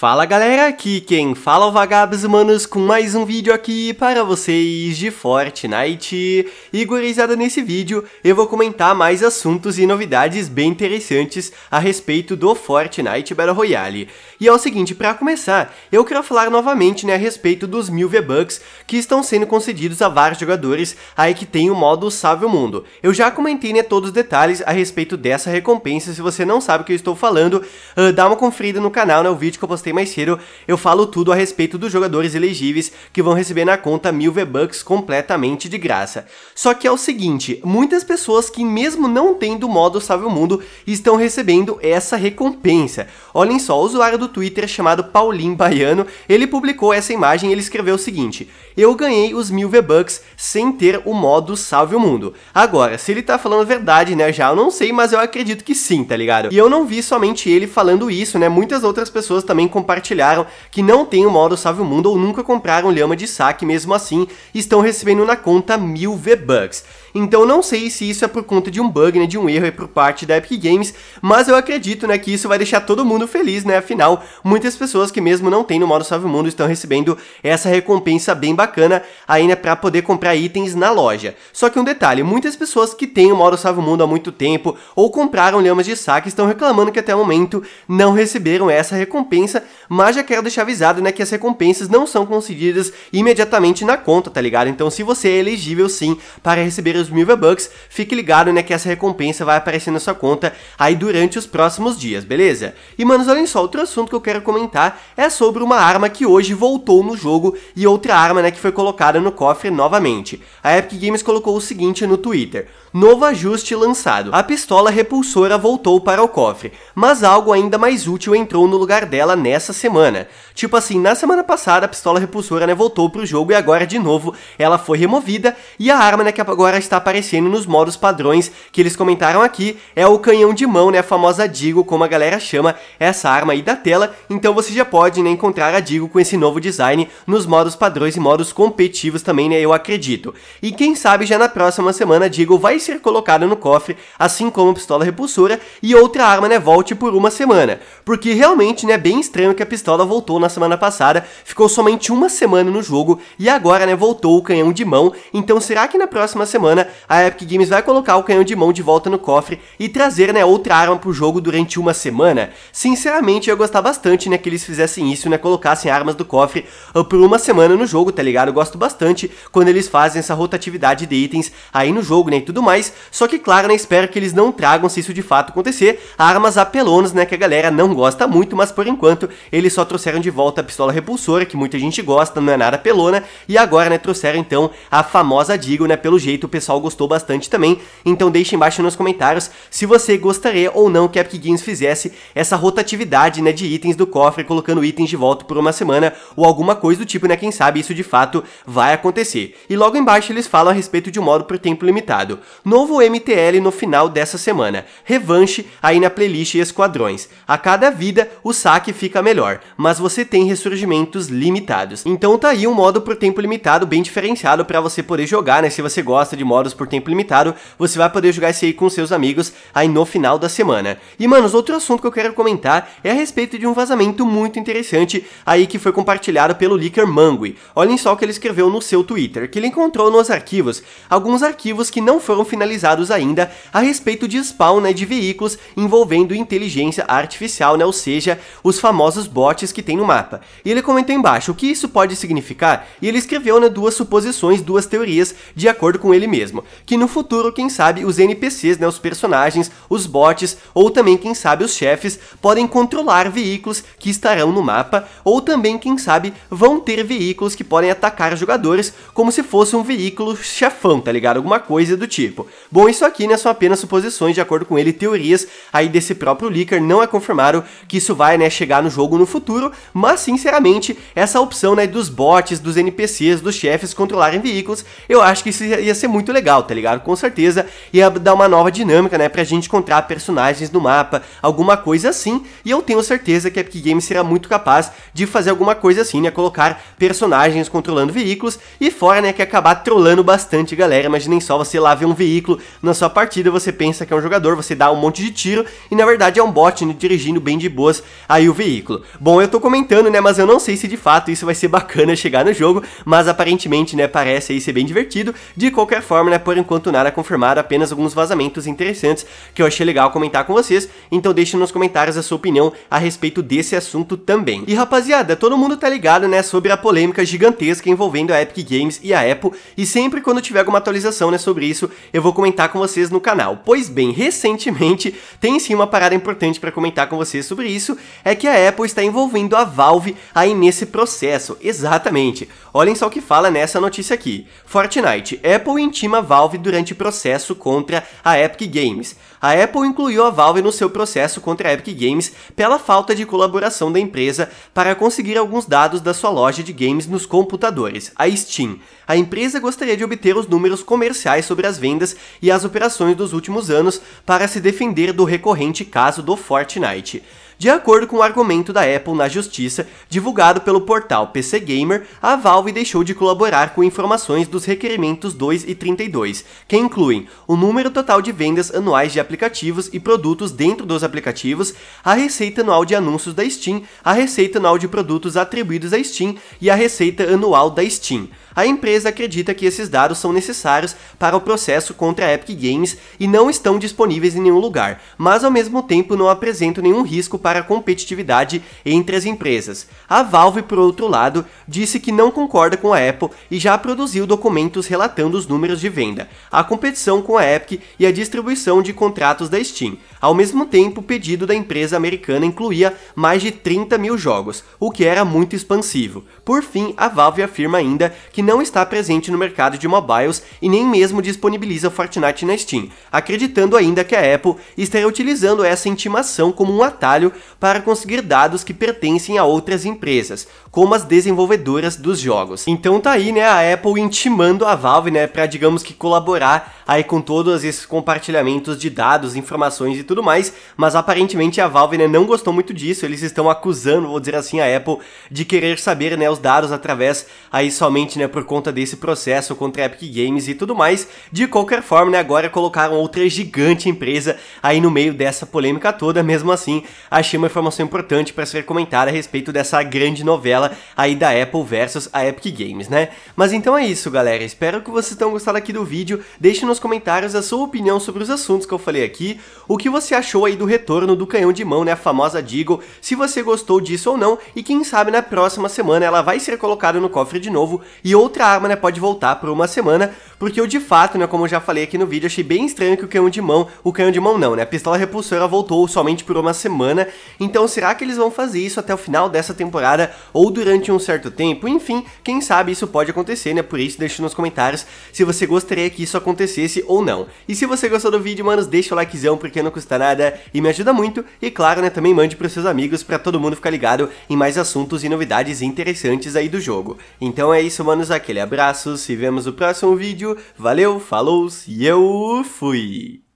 Fala galera, aqui quem fala é o Vagabos Humanos com mais um vídeo aqui para vocês de Fortnite. E gurizada, nesse vídeo eu vou comentar mais assuntos e novidades bem interessantes a respeito do Fortnite Battle Royale. E é o seguinte, para começar, eu quero falar novamente né, a respeito dos mil V-Bucks que estão sendo concedidos a vários jogadores aí que tem o modo Salve o Mundo. Eu já comentei né, todos os detalhes a respeito dessa recompensa, se você não sabe o que eu estou falando, uh, dá uma conferida no canal, né, o vídeo que eu postei postei mais cedo, eu falo tudo a respeito dos jogadores elegíveis que vão receber na conta mil V-Bucks completamente de graça. Só que é o seguinte, muitas pessoas que mesmo não tendo o modo Salve o Mundo estão recebendo essa recompensa. Olhem só, o usuário do Twitter chamado Paulinho Baiano, ele publicou essa imagem e ele escreveu o seguinte, eu ganhei os mil V-Bucks sem ter o modo Salve o Mundo. Agora, se ele tá falando a verdade, né, já eu não sei, mas eu acredito que sim, tá ligado? E eu não vi somente ele falando isso, né, muitas outras pessoas também compartilharam que não tem o modo Salve o Mundo ou nunca compraram lhama de saque, mesmo assim estão recebendo na conta mil V-Bucks. Então não sei se isso é por conta de um bug, né, de um erro por parte da Epic Games, mas eu acredito, né, que isso vai deixar todo mundo feliz, né, afinal, muitas pessoas que mesmo não tem no modo Salve o Mundo estão recebendo essa recompensa bem bacana ainda né, para poder comprar itens na loja. Só que um detalhe, muitas pessoas que têm o modo Salve o Mundo há muito tempo ou compraram lhamas de saque estão reclamando que até o momento não receberam essa recompensa mas já quero deixar avisado, né, que as recompensas não são concedidas imediatamente na conta, tá ligado? Então se você é elegível sim para receber os mil V-Bucks, fique ligado, né, que essa recompensa vai aparecer na sua conta aí durante os próximos dias, beleza? E manos, olhem só, outro assunto que eu quero comentar é sobre uma arma que hoje voltou no jogo e outra arma, né, que foi colocada no cofre novamente. A Epic Games colocou o seguinte no Twitter, novo ajuste lançado, a pistola repulsora voltou para o cofre, mas algo ainda mais útil entrou no lugar dela nessa essa semana. Tipo assim, na semana passada a pistola repulsora né, voltou pro jogo e agora de novo ela foi removida e a arma né, que agora está aparecendo nos modos padrões que eles comentaram aqui é o canhão de mão, né, a famosa Digo, como a galera chama essa arma aí da tela, então você já pode né, encontrar a Digo com esse novo design nos modos padrões e modos competitivos também, né, eu acredito. E quem sabe já na próxima semana a Digo vai ser colocada no cofre, assim como a pistola repulsora e outra arma né, volte por uma semana, porque realmente né, é bem estranho estranho que a pistola voltou na semana passada, ficou somente uma semana no jogo e agora, né, voltou o canhão de mão. Então, será que na próxima semana a Epic Games vai colocar o canhão de mão de volta no cofre e trazer, né, outra arma pro jogo durante uma semana? Sinceramente, eu ia gostar bastante, né, que eles fizessem isso, né, colocassem armas do cofre uh, por uma semana no jogo, tá ligado? Eu gosto bastante quando eles fazem essa rotatividade de itens aí no jogo, né, e tudo mais. Só que, claro, né, espero que eles não tragam, se isso de fato acontecer, armas apelonas, né, que a galera não gosta muito, mas por enquanto eles só trouxeram de volta a pistola repulsora, que muita gente gosta, não é nada pelona, e agora, né, trouxeram então a famosa Digo, né, pelo jeito o pessoal gostou bastante também, então deixe embaixo nos comentários se você gostaria ou não que a Epic Games fizesse essa rotatividade, né, de itens do cofre, colocando itens de volta por uma semana, ou alguma coisa do tipo, né, quem sabe isso de fato vai acontecer. E logo embaixo eles falam a respeito de um modo por tempo limitado. Novo MTL no final dessa semana, revanche aí na playlist Esquadrões. A cada vida, o saque fica melhor, mas você tem ressurgimentos limitados. Então tá aí um modo por tempo limitado bem diferenciado para você poder jogar, né? Se você gosta de modos por tempo limitado, você vai poder jogar esse aí com seus amigos aí no final da semana. E mano, outro assunto que eu quero comentar é a respeito de um vazamento muito interessante aí que foi compartilhado pelo Licker Mangui. Olhem só o que ele escreveu no seu Twitter, que ele encontrou nos arquivos, alguns arquivos que não foram finalizados ainda a respeito de spawn, né, de veículos envolvendo inteligência artificial, né, ou seja, os famosos famosos bots que tem no mapa. E ele comentou embaixo o que isso pode significar, e ele escreveu né, duas suposições, duas teorias, de acordo com ele mesmo. Que no futuro, quem sabe, os NPCs, né, os personagens, os bots, ou também, quem sabe, os chefes, podem controlar veículos que estarão no mapa, ou também, quem sabe, vão ter veículos que podem atacar jogadores, como se fosse um veículo chefão, tá ligado? Alguma coisa do tipo. Bom, isso aqui né, são apenas suposições, de acordo com ele, teorias aí desse próprio Licker, não é confirmado que isso vai né, chegar no jogo jogo no futuro, mas sinceramente, essa opção né, dos bots, dos NPCs, dos chefes controlarem veículos, eu acho que isso ia ser muito legal, tá ligado? Com certeza ia dar uma nova dinâmica, né, pra gente encontrar personagens no mapa, alguma coisa assim, e eu tenho certeza que a Epic Games será muito capaz de fazer alguma coisa assim, né, colocar personagens controlando veículos, e fora, né, que acabar trollando bastante, galera, imaginem só, você lá vê um veículo na sua partida, você pensa que é um jogador, você dá um monte de tiro, e na verdade é um bot né, dirigindo bem de boas aí o veículo ridículo. Bom, eu tô comentando, né, mas eu não sei se de fato isso vai ser bacana chegar no jogo, mas aparentemente, né, parece aí ser bem divertido. De qualquer forma, né, por enquanto nada confirmado, apenas alguns vazamentos interessantes que eu achei legal comentar com vocês, então deixe nos comentários a sua opinião a respeito desse assunto também. E rapaziada, todo mundo tá ligado, né, sobre a polêmica gigantesca envolvendo a Epic Games e a Apple, e sempre quando tiver alguma atualização, né, sobre isso, eu vou comentar com vocês no canal. Pois bem, recentemente tem sim uma parada importante para comentar com vocês sobre isso, é que a Apple Apple está envolvendo a Valve aí nesse processo, exatamente. Olhem só o que fala nessa notícia aqui. Fortnite, Apple intima Valve durante processo contra a Epic Games. A Apple incluiu a Valve no seu processo contra a Epic Games pela falta de colaboração da empresa para conseguir alguns dados da sua loja de games nos computadores, a Steam. A empresa gostaria de obter os números comerciais sobre as vendas e as operações dos últimos anos para se defender do recorrente caso do Fortnite. De acordo com o argumento da Apple na justiça, divulgado pelo portal PC Gamer, a Valve deixou de colaborar com informações dos requerimentos 2 e 32, que incluem o número total de vendas anuais de aplicativos e produtos dentro dos aplicativos, a receita anual de anúncios da Steam, a receita anual de produtos atribuídos à Steam e a receita anual da Steam. A empresa acredita que esses dados são necessários para o processo contra a Epic Games e não estão disponíveis em nenhum lugar, mas ao mesmo tempo não apresentam nenhum risco para para a competitividade entre as empresas. A Valve, por outro lado, disse que não concorda com a Apple e já produziu documentos relatando os números de venda, a competição com a Epic e a distribuição de contratos da Steam. Ao mesmo tempo, o pedido da empresa americana incluía mais de 30 mil jogos, o que era muito expansivo. Por fim, a Valve afirma ainda que não está presente no mercado de mobiles e nem mesmo disponibiliza Fortnite na Steam, acreditando ainda que a Apple estaria utilizando essa intimação como um atalho para conseguir dados que pertencem a outras empresas, como as desenvolvedoras dos jogos. Então tá aí, né, a Apple intimando a Valve, né, para digamos que colaborar aí com todos esses compartilhamentos de dados, informações e tudo mais, mas aparentemente a Valve, né, não gostou muito disso, eles estão acusando, vou dizer assim, a Apple de querer saber, né, os dados através aí somente, né, por conta desse processo contra a Epic Games e tudo mais. De qualquer forma, né, agora colocaram outra gigante empresa aí no meio dessa polêmica toda, mesmo assim, a achei uma informação importante para ser comentada a respeito dessa grande novela aí da Apple versus a Epic Games, né? Mas então é isso, galera. Espero que vocês tenham gostado aqui do vídeo. Deixe nos comentários a sua opinião sobre os assuntos que eu falei aqui, o que você achou aí do retorno do canhão de mão, né, a famosa Deagle, se você gostou disso ou não, e quem sabe na próxima semana ela vai ser colocada no cofre de novo e outra arma, né, pode voltar por uma semana, porque eu de fato, né, como eu já falei aqui no vídeo, achei bem estranho que o canhão de mão, o canhão de mão não, né, a pistola repulsora voltou somente por uma semana, então será que eles vão fazer isso até o final dessa temporada ou durante um certo tempo? Enfim, quem sabe isso pode acontecer, né? Por isso deixe nos comentários se você gostaria que isso acontecesse ou não. E se você gostou do vídeo, manos, deixa o likezão porque não custa nada e me ajuda muito. E claro, né, também mande pros seus amigos para todo mundo ficar ligado em mais assuntos e novidades interessantes aí do jogo. Então é isso, manos, aquele abraço, se vemos no próximo vídeo. Valeu, falou e eu fui!